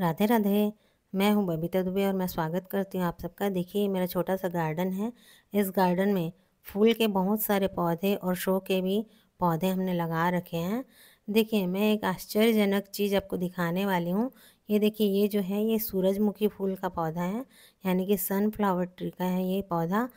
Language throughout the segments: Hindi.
राधे राधे मैं हूं बबीता दुबे और मैं स्वागत करती हूं आप सबका देखिए मेरा छोटा सा गार्डन है इस गार्डन में फूल के बहुत सारे पौधे और शो के भी पौधे हमने लगा रखे हैं देखिए मैं एक आश्चर्यजनक चीज़ आपको दिखाने वाली हूँ ये देखिए ये जो है ये सूरजमुखी फूल का पौधा है यानी कि सनफ्लावर ट्री का है ये पौधा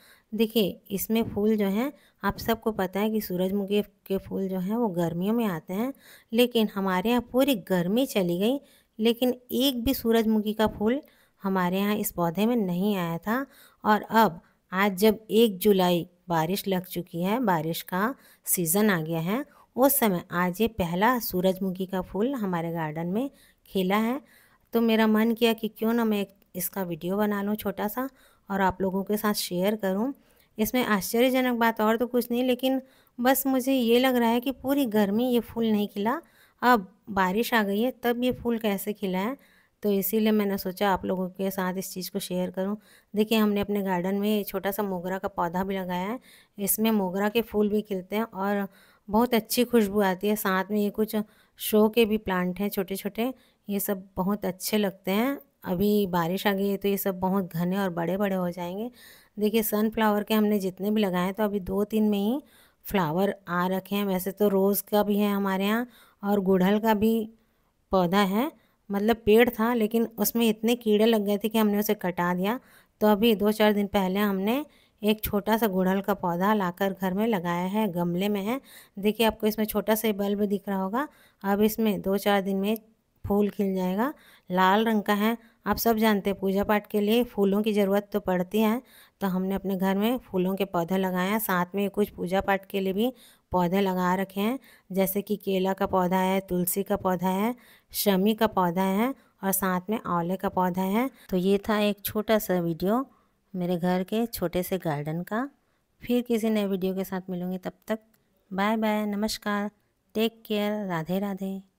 देखिए इसमें फूल जो हैं आप सबको पता है कि सूरजमुखी के फूल जो हैं वो गर्मियों में आते हैं लेकिन हमारे यहाँ पूरी गर्मी चली गई लेकिन एक भी सूरजमुखी का फूल हमारे यहाँ इस पौधे में नहीं आया था और अब आज जब एक जुलाई बारिश लग चुकी है बारिश का सीज़न आ गया है उस समय आज ये पहला सूरजमुखी का फूल हमारे गार्डन में खिला है तो मेरा मन किया कि क्यों ना मैं इसका वीडियो बना लूँ छोटा सा और आप लोगों के साथ शेयर करूँ इसमें आश्चर्यजनक बात और तो कुछ नहीं लेकिन बस मुझे ये लग रहा है कि पूरी गर्मी ये फूल नहीं खिला अब बारिश आ गई है तब ये फूल कैसे खिला है तो इसीलिए मैंने सोचा आप लोगों के साथ इस चीज़ को शेयर करूं देखिए हमने अपने गार्डन में छोटा सा मोगरा का पौधा भी लगाया है इसमें मोगरा के फूल भी खिलते हैं और बहुत अच्छी खुशबू आती है साथ में ये कुछ शो के भी प्लांट हैं छोटे छोटे ये सब बहुत अच्छे लगते हैं अभी बारिश आ गई है तो ये सब बहुत घने और बड़े बड़े हो जाएंगे देखिए सनफ्लावर के हमने जितने भी लगाए हैं तो अभी दो तीन में ही फ्लावर आ रखे हैं वैसे तो रोज़ का भी है हमारे यहाँ और गुड़हल का भी पौधा है मतलब पेड़ था लेकिन उसमें इतने कीड़े लग गए थे कि हमने उसे कटा दिया तो अभी दो चार दिन पहले हमने एक छोटा सा गुड़हल का पौधा लाकर घर में लगाया है गमले में है देखिए आपको इसमें छोटा सा बल्ब दिख रहा होगा अब इसमें दो चार दिन में फूल खिल जाएगा लाल रंग का है आप सब जानते हैं पूजा पाठ के लिए फूलों की ज़रूरत तो पड़ती है तो हमने अपने घर में फूलों के पौधे लगाए हैं साथ में कुछ पूजा पाठ के लिए भी पौधे लगा रखे हैं जैसे कि केला का पौधा है तुलसी का पौधा है शमी का पौधा है और साथ में आंवले का पौधा है तो ये था एक छोटा सा वीडियो मेरे घर के छोटे से गार्डन का फिर किसी नए वीडियो के साथ मिलूँगी तब तक बाय बाय नमस्कार टेक केयर राधे राधे